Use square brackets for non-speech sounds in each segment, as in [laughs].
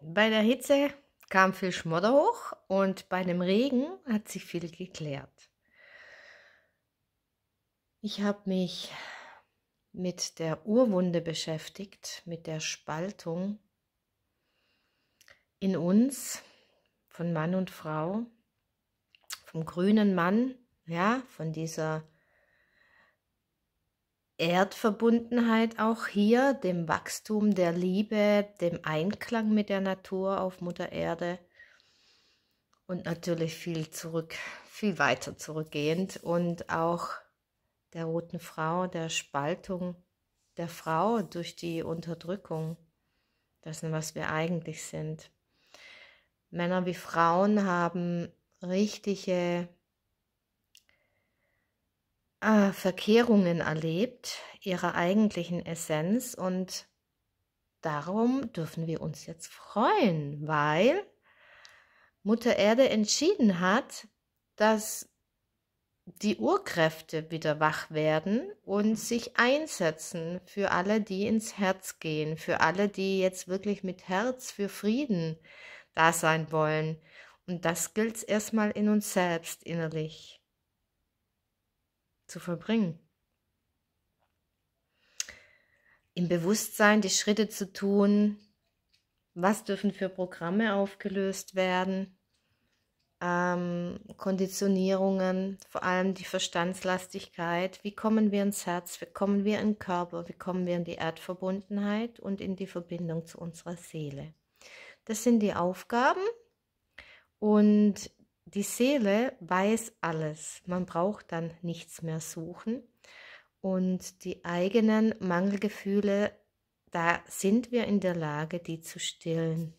Bei der Hitze kam viel Schmodder hoch und bei dem Regen hat sich viel geklärt. Ich habe mich mit der Urwunde beschäftigt, mit der Spaltung in uns von Mann und Frau, vom grünen Mann, ja, von dieser Erdverbundenheit auch hier, dem Wachstum der Liebe, dem Einklang mit der Natur auf Mutter Erde und natürlich viel zurück, viel weiter zurückgehend und auch der roten Frau, der Spaltung der Frau durch die Unterdrückung dessen, was wir eigentlich sind. Männer wie Frauen haben richtige äh, Verkehrungen erlebt, ihrer eigentlichen Essenz. Und darum dürfen wir uns jetzt freuen, weil Mutter Erde entschieden hat, dass die Urkräfte wieder wach werden und sich einsetzen für alle, die ins Herz gehen, für alle, die jetzt wirklich mit Herz für Frieden da sein wollen. Und das gilt erstmal in uns selbst innerlich zu verbringen. Im Bewusstsein die Schritte zu tun, was dürfen für Programme aufgelöst werden, ähm, Konditionierungen, vor allem die Verstandslastigkeit, wie kommen wir ins Herz, wie kommen wir in den Körper, wie kommen wir in die Erdverbundenheit und in die Verbindung zu unserer Seele. Das sind die Aufgaben und die Seele weiß alles. Man braucht dann nichts mehr suchen. Und die eigenen Mangelgefühle, da sind wir in der Lage, die zu stillen.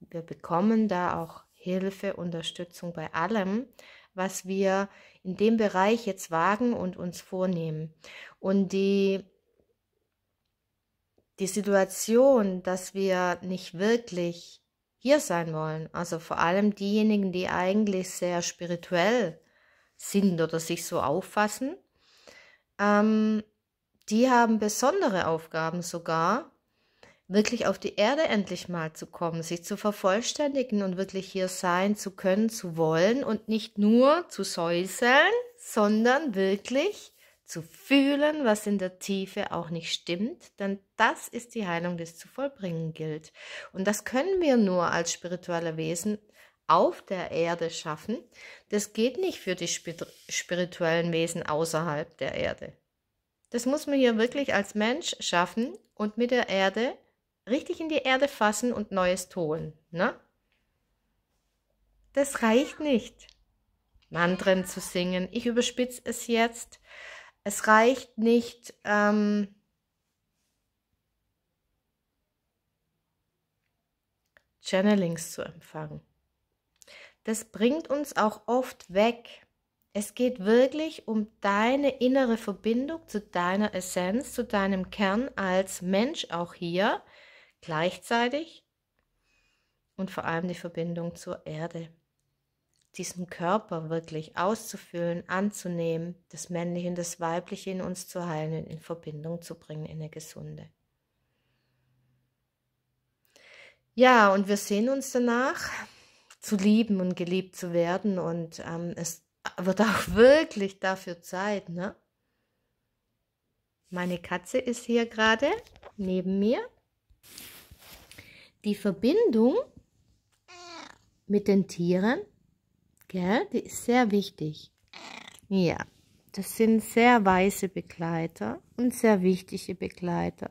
Wir bekommen da auch Hilfe, Unterstützung bei allem, was wir in dem Bereich jetzt wagen und uns vornehmen. Und die, die Situation, dass wir nicht wirklich hier sein wollen. Also vor allem diejenigen, die eigentlich sehr spirituell sind oder sich so auffassen, ähm, die haben besondere Aufgaben sogar, wirklich auf die Erde endlich mal zu kommen, sich zu vervollständigen und wirklich hier sein zu können, zu wollen und nicht nur zu säuseln, sondern wirklich zu fühlen, was in der Tiefe auch nicht stimmt, denn das ist die Heilung, die es zu vollbringen gilt. Und das können wir nur als spirituelle Wesen auf der Erde schaffen. Das geht nicht für die spirituellen Wesen außerhalb der Erde. Das muss man hier wirklich als Mensch schaffen und mit der Erde richtig in die Erde fassen und Neues tun. Ne? Das reicht nicht. Mantren zu singen. Ich überspitze es jetzt. Es reicht nicht, ähm, Channelings zu empfangen. Das bringt uns auch oft weg. Es geht wirklich um deine innere Verbindung zu deiner Essenz, zu deinem Kern als Mensch auch hier gleichzeitig und vor allem die Verbindung zur Erde diesen Körper wirklich auszufüllen, anzunehmen, das Männliche und das Weibliche in uns zu heilen, und in Verbindung zu bringen, in eine gesunde. Ja, und wir sehen uns danach, zu lieben und geliebt zu werden. Und ähm, es wird auch [laughs] wirklich dafür Zeit, ne? Meine Katze ist hier gerade neben mir. Die Verbindung mit den Tieren Gell? Die ist sehr wichtig. Ja, das sind sehr weiße Begleiter und sehr wichtige Begleiter.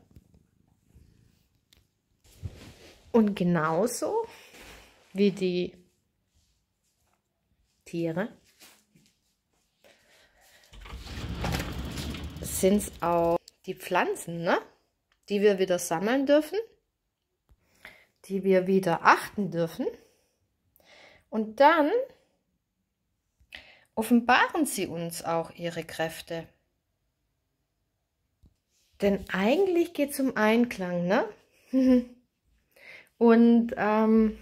Und genauso wie die Tiere sind es auch die Pflanzen, ne? die wir wieder sammeln dürfen, die wir wieder achten dürfen. Und dann offenbaren sie uns auch ihre Kräfte. Denn eigentlich geht es um Einklang, ne? [laughs] Und ähm,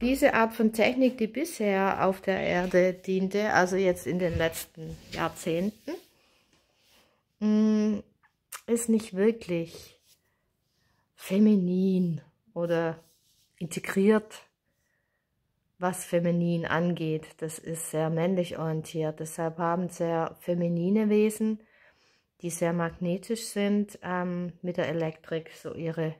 diese Art von Technik, die bisher auf der Erde diente, also jetzt in den letzten Jahrzehnten, mm, ist nicht wirklich feminin oder integriert was feminin angeht. Das ist sehr männlich orientiert. Deshalb haben sehr feminine Wesen, die sehr magnetisch sind, ähm, mit der Elektrik so ihre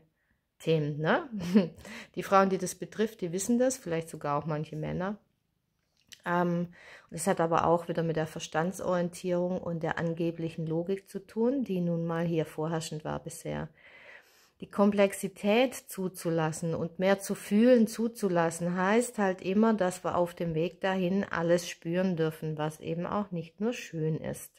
Themen. Ne? [laughs] Die Frauen, die das betrifft, die wissen das, vielleicht sogar auch manche Männer. Ähm, das hat aber auch wieder mit der Verstandsorientierung und der angeblichen Logik zu tun, die nun mal hier vorherrschend war bisher die Komplexität zuzulassen und mehr zu fühlen zuzulassen, heißt halt immer, dass wir auf dem Weg dahin alles spüren dürfen, was eben auch nicht nur schön ist.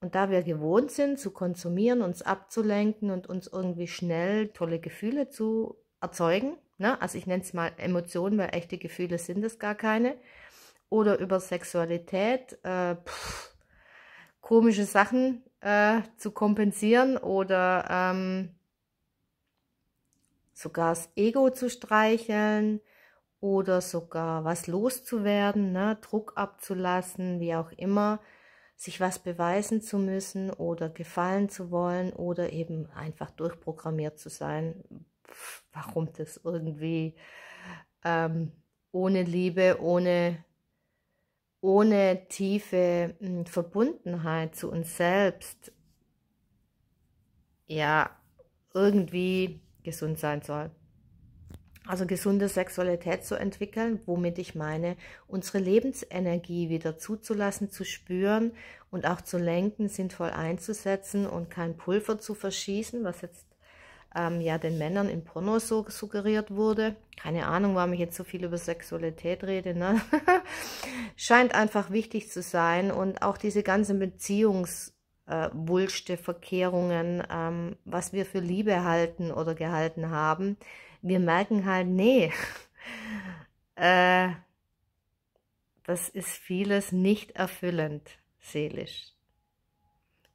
Und da wir gewohnt sind zu konsumieren, uns abzulenken und uns irgendwie schnell tolle Gefühle zu erzeugen, ne? also ich nenne es mal Emotionen, weil echte Gefühle sind es gar keine, oder über Sexualität, äh, pff, komische Sachen äh, zu kompensieren oder ähm, sogar das Ego zu streicheln oder sogar was loszuwerden, ne? Druck abzulassen, wie auch immer, sich was beweisen zu müssen oder gefallen zu wollen oder eben einfach durchprogrammiert zu sein. warum das irgendwie ähm, ohne Liebe, ohne ohne tiefe hm, Verbundenheit zu uns selbst ja irgendwie gesund sein soll. Also gesunde Sexualität zu entwickeln, womit ich meine, unsere Lebensenergie wieder zuzulassen, zu spüren und auch zu lenken, sinnvoll einzusetzen und kein Pulver zu verschießen, was jetzt ähm, ja den Männern im Porno so suggeriert wurde. Keine Ahnung, warum ich jetzt so viel über Sexualität rede. Ne? [laughs] Scheint einfach wichtig zu sein und auch diese ganzen Beziehungs- äh, Wulste, Verkehrungen, ähm, was wir für Liebe halten oder gehalten haben. Wir merken halt, nee, [laughs] äh, das ist vieles nicht erfüllend seelisch.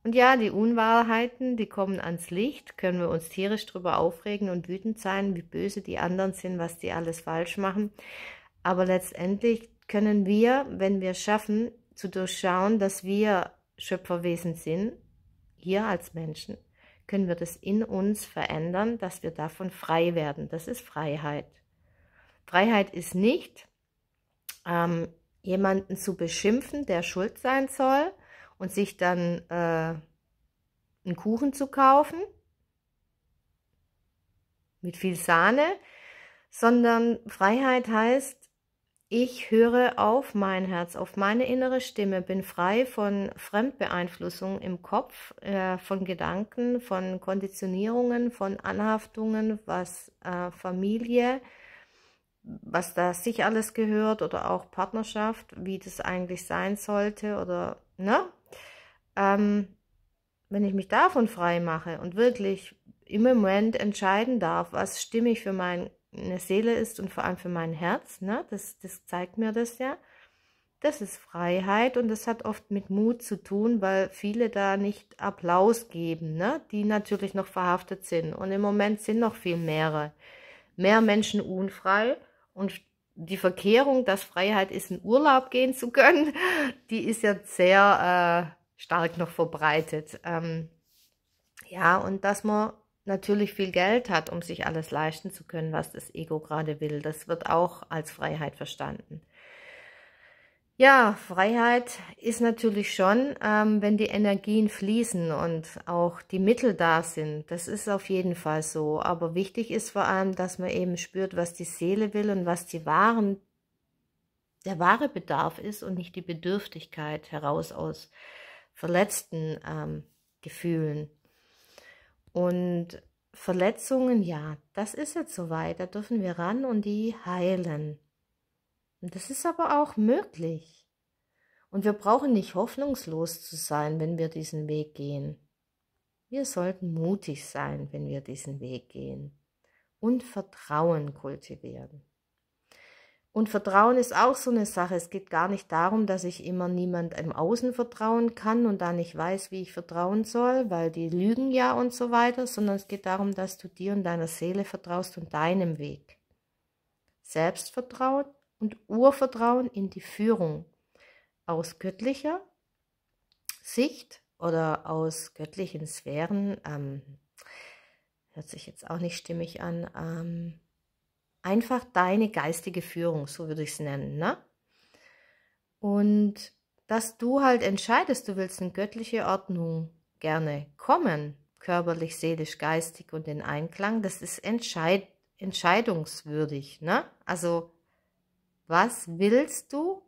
Und ja, die Unwahrheiten, die kommen ans Licht, können wir uns tierisch drüber aufregen und wütend sein, wie böse die anderen sind, was die alles falsch machen. Aber letztendlich können wir, wenn wir schaffen, zu durchschauen, dass wir Schöpferwesen sind, hier als Menschen, können wir das in uns verändern, dass wir davon frei werden. Das ist Freiheit. Freiheit ist nicht, ähm, jemanden zu beschimpfen, der schuld sein soll und sich dann äh, einen Kuchen zu kaufen mit viel Sahne, sondern Freiheit heißt, ich höre auf mein Herz, auf meine innere Stimme, bin frei von Fremdbeeinflussung im Kopf, äh, von Gedanken, von Konditionierungen, von Anhaftungen, was äh, Familie, was da sich alles gehört oder auch Partnerschaft, wie das eigentlich sein sollte oder, ne? Ähm, wenn ich mich davon frei mache und wirklich im Moment entscheiden darf, was stimmig für mein eine Seele ist und vor allem für mein Herz. Ne? Das, das zeigt mir das ja. Das ist Freiheit und das hat oft mit Mut zu tun, weil viele da nicht Applaus geben, ne? die natürlich noch verhaftet sind. Und im Moment sind noch viel mehrere. Mehr Menschen unfrei und die Verkehrung, dass Freiheit ist, in Urlaub gehen zu können, [laughs] die ist ja sehr äh, stark noch verbreitet. Ähm, ja, und dass man natürlich viel Geld hat, um sich alles leisten zu können, was das Ego gerade will. Das wird auch als Freiheit verstanden. Ja, Freiheit ist natürlich schon, ähm, wenn die Energien fließen und auch die Mittel da sind. Das ist auf jeden Fall so. Aber wichtig ist vor allem, dass man eben spürt, was die Seele will und was die wahren, der wahre Bedarf ist und nicht die Bedürftigkeit heraus aus verletzten ähm, Gefühlen. Und Verletzungen, ja, das ist jetzt soweit, da dürfen wir ran und die heilen. Und das ist aber auch möglich. Und wir brauchen nicht hoffnungslos zu sein, wenn wir diesen Weg gehen. Wir sollten mutig sein, wenn wir diesen Weg gehen und Vertrauen kultivieren. Und Vertrauen ist auch so eine Sache. Es geht gar nicht darum, dass ich immer niemand im Außen vertrauen kann und da nicht weiß, wie ich vertrauen soll, weil die lügen ja und so weiter, sondern es geht darum, dass du dir und deiner Seele vertraust und deinem Weg. Selbstvertrauen und Urvertrauen in die Führung aus göttlicher Sicht oder aus göttlichen Sphären. Ähm, hört sich jetzt auch nicht stimmig an. Ähm, einfach deine geistige Führung, so würde ich es nennen, ne? Und dass du halt entscheidest, du willst in göttliche Ordnung gerne kommen, körperlich, seelisch, geistig und in Einklang, das ist entscheid entscheidungswürdig, ne? Also, was willst du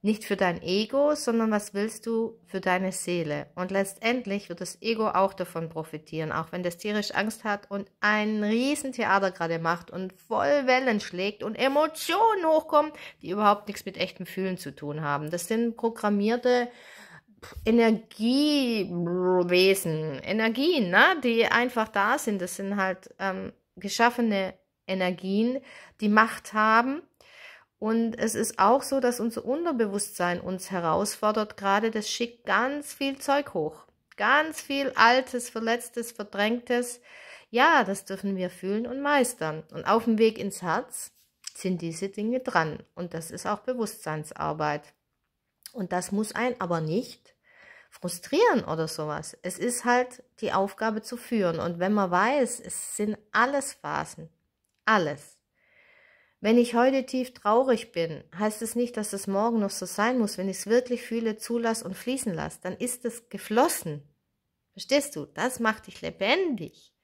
nicht für dein Ego, sondern was willst du für deine Seele? Und letztendlich wird das Ego auch davon profitieren, auch wenn das tierisch Angst hat und ein Riesentheater gerade macht und voll Wellen schlägt und Emotionen hochkommen, die überhaupt nichts mit echtem Fühlen zu tun haben. Das sind programmierte Energiewesen, Energien, ne? die einfach da sind. Das sind halt ähm, geschaffene Energien, die Macht haben und es ist auch so, dass unser Unterbewusstsein uns herausfordert, gerade das schickt ganz viel Zeug hoch. Ganz viel Altes, Verletztes, Verdrängtes. Ja, das dürfen wir fühlen und meistern. Und auf dem Weg ins Herz sind diese Dinge dran. Und das ist auch Bewusstseinsarbeit. Und das muss einen aber nicht frustrieren oder sowas. Es ist halt die Aufgabe zu führen. Und wenn man weiß, es sind alles Phasen, alles, wenn ich heute tief traurig bin, heißt es nicht, dass es morgen noch so sein muss. Wenn ich es wirklich fühle, zulasse und fließen lasse, dann ist es geflossen. Verstehst du? Das macht dich lebendig.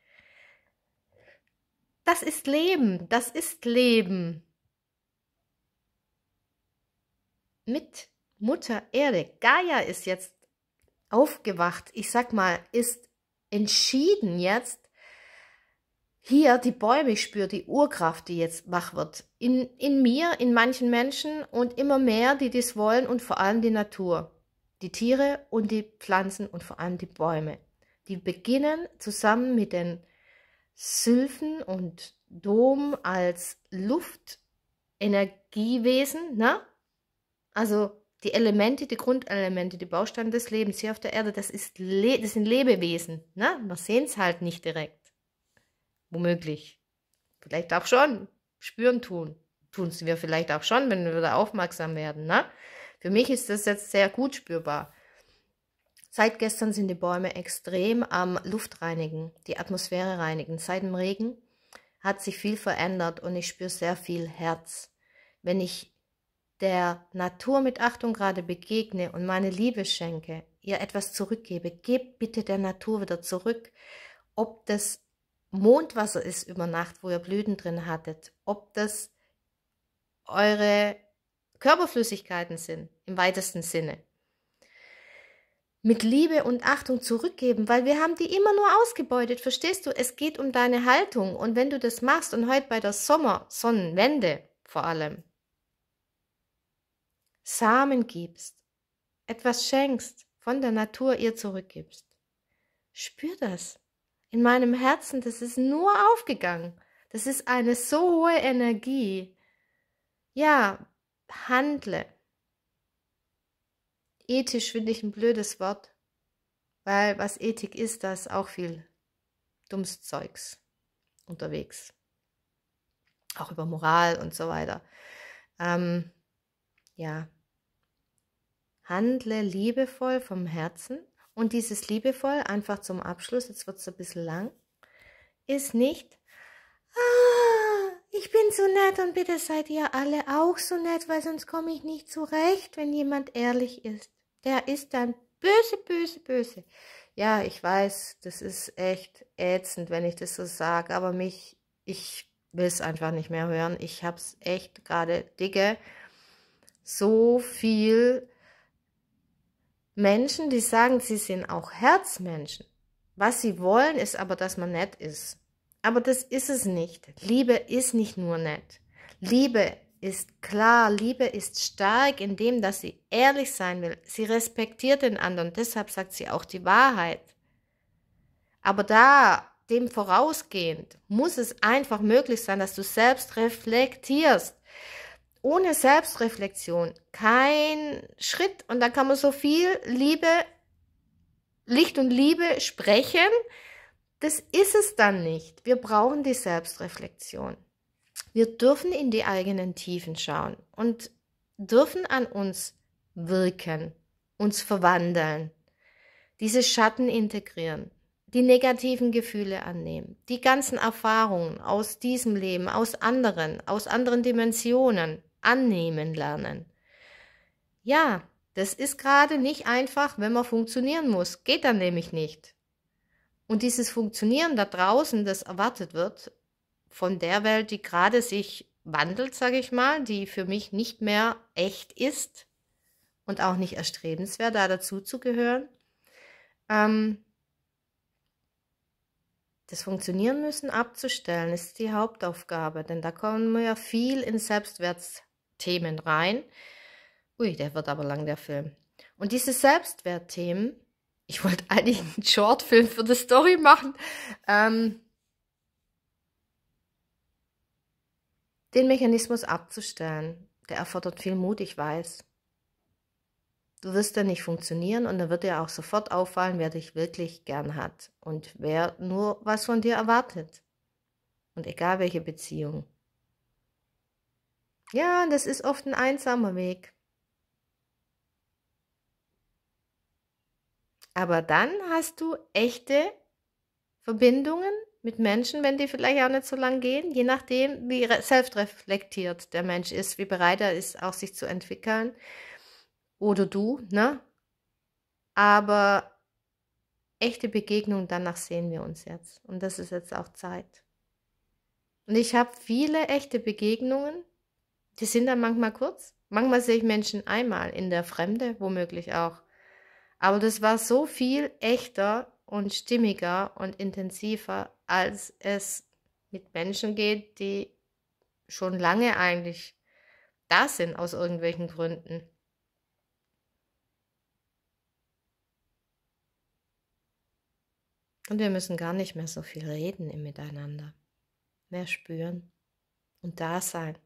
Das ist Leben. Das ist Leben. Mit Mutter Erde. Gaia ist jetzt aufgewacht. Ich sag mal, ist entschieden jetzt, hier die Bäume ich spüre, die Urkraft, die jetzt wach wird. In, in mir, in manchen Menschen und immer mehr, die das wollen und vor allem die Natur, die Tiere und die Pflanzen und vor allem die Bäume. Die beginnen zusammen mit den Sylphen und Dom als Luftenergiewesen, ne? Also die Elemente, die Grundelemente, die Bausteine des Lebens hier auf der Erde, das, ist Le das sind Lebewesen, ne? Man sehen es halt nicht direkt. Womöglich. Vielleicht auch schon. Spüren tun. Tun es wir vielleicht auch schon, wenn wir da aufmerksam werden. Ne? Für mich ist das jetzt sehr gut spürbar. Seit gestern sind die Bäume extrem am Luftreinigen, die Atmosphäre reinigen. Seit dem Regen hat sich viel verändert und ich spüre sehr viel Herz. Wenn ich der Natur mit Achtung gerade begegne und meine Liebe schenke, ihr etwas zurückgebe, gebt bitte der Natur wieder zurück, ob das Mondwasser ist über Nacht, wo ihr Blüten drin hattet, ob das eure Körperflüssigkeiten sind, im weitesten Sinne. Mit Liebe und Achtung zurückgeben, weil wir haben die immer nur ausgebeutet, verstehst du? Es geht um deine Haltung und wenn du das machst und heute bei der Sommersonnenwende vor allem Samen gibst, etwas schenkst, von der Natur ihr zurückgibst. Spür das in meinem Herzen, das ist nur aufgegangen. Das ist eine so hohe Energie. Ja, handle. Ethisch finde ich ein blödes Wort, weil was Ethik ist, das ist auch viel dummes Zeugs unterwegs. Auch über Moral und so weiter. Ähm, ja, handle liebevoll vom Herzen und dieses liebevoll, einfach zum Abschluss, jetzt wird es ein bisschen lang, ist nicht, ah, ich bin so nett und bitte seid ihr alle auch so nett, weil sonst komme ich nicht zurecht, wenn jemand ehrlich ist. Der ist dann böse, böse, böse. Ja, ich weiß, das ist echt ätzend, wenn ich das so sage, aber mich, ich will es einfach nicht mehr hören. Ich habe es echt gerade dicke. So viel Menschen, die sagen, sie sind auch Herzmenschen. Was sie wollen, ist aber, dass man nett ist. Aber das ist es nicht. Liebe ist nicht nur nett. Liebe ist klar, Liebe ist stark in dem, dass sie ehrlich sein will. Sie respektiert den anderen, deshalb sagt sie auch die Wahrheit. Aber da dem vorausgehend muss es einfach möglich sein, dass du selbst reflektierst ohne Selbstreflexion kein Schritt. Und da kann man so viel Liebe, Licht und Liebe sprechen. Das ist es dann nicht. Wir brauchen die Selbstreflexion. Wir dürfen in die eigenen Tiefen schauen und dürfen an uns wirken, uns verwandeln, diese Schatten integrieren, die negativen Gefühle annehmen, die ganzen Erfahrungen aus diesem Leben, aus anderen, aus anderen Dimensionen, annehmen lernen. Ja, das ist gerade nicht einfach, wenn man funktionieren muss. Geht dann nämlich nicht. Und dieses Funktionieren da draußen, das erwartet wird von der Welt, die gerade sich wandelt, sage ich mal, die für mich nicht mehr echt ist und auch nicht erstrebenswert, da dazu zu gehören. Ähm, das Funktionieren müssen abzustellen, ist die Hauptaufgabe, denn da kommen wir ja viel in Selbstwerts Selbstwertthemen rein. Ui, der wird aber lang, der Film. Und diese Selbstwertthemen, ich wollte [laughs] eigentlich einen Shortfilm für die Story machen, ähm, den Mechanismus abzustellen, der erfordert viel Mut, ich weiß. Du wirst dann nicht funktionieren und dann wird dir auch sofort auffallen, wer dich wirklich gern hat und wer nur was von dir erwartet. Und egal welche Beziehung. Ja, das ist oft ein einsamer Weg. Aber dann hast du echte Verbindungen mit Menschen, wenn die vielleicht auch nicht so lang gehen, je nachdem, wie selbstreflektiert der Mensch ist, wie bereit er ist, auch sich zu entwickeln. Oder du, ne? Aber echte Begegnungen, danach sehen wir uns jetzt. Und das ist jetzt auch Zeit. Und ich habe viele echte Begegnungen die sind dann manchmal kurz. Manchmal sehe ich Menschen einmal in der Fremde, womöglich auch. Aber das war so viel echter und stimmiger und intensiver, als es mit Menschen geht, die schon lange eigentlich da sind aus irgendwelchen Gründen. Und wir müssen gar nicht mehr so viel reden im Miteinander. Mehr spüren und da sein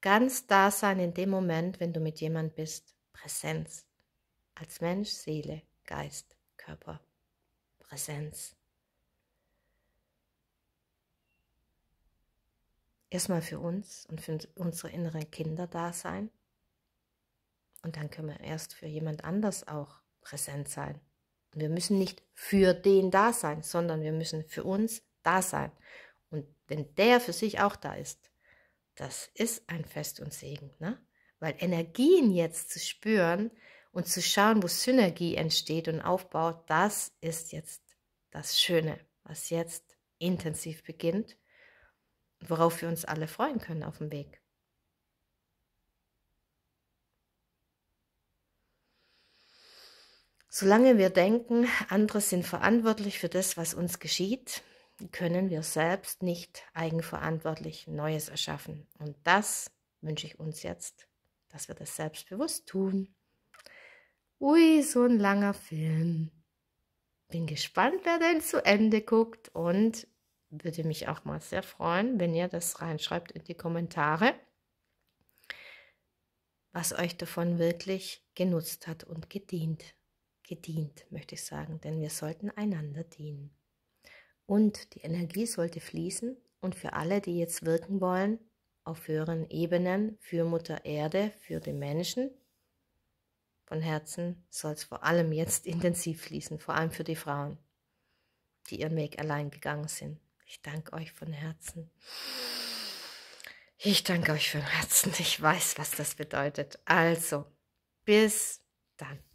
ganz da sein in dem Moment, wenn du mit jemand bist. Präsenz. Als Mensch, Seele, Geist, Körper. Präsenz. Erstmal für uns und für unsere inneren Kinder da sein. Und dann können wir erst für jemand anders auch präsent sein. Und wir müssen nicht für den da sein, sondern wir müssen für uns da sein. Und wenn der für sich auch da ist, das ist ein Fest und Segen, ne? Weil Energien jetzt zu spüren und zu schauen, wo Synergie entsteht und aufbaut, das ist jetzt das Schöne, was jetzt intensiv beginnt, worauf wir uns alle freuen können auf dem Weg. Solange wir denken, andere sind verantwortlich für das, was uns geschieht, können wir selbst nicht eigenverantwortlich Neues erschaffen. Und das wünsche ich uns jetzt, dass wir das selbstbewusst tun. Ui, so ein langer Film. Bin gespannt, wer denn zu Ende guckt und würde mich auch mal sehr freuen, wenn ihr das reinschreibt in die Kommentare, was euch davon wirklich genutzt hat und gedient. Gedient, möchte ich sagen, denn wir sollten einander dienen. Und die Energie sollte fließen und für alle, die jetzt wirken wollen, auf höheren Ebenen, für Mutter Erde, für die Menschen, von Herzen soll es vor allem jetzt [laughs] intensiv fließen, vor allem für die Frauen, die ihren Weg allein gegangen sind. Ich danke euch von Herzen. Ich danke euch von Herzen. Ich weiß, was das bedeutet. Also, bis dann.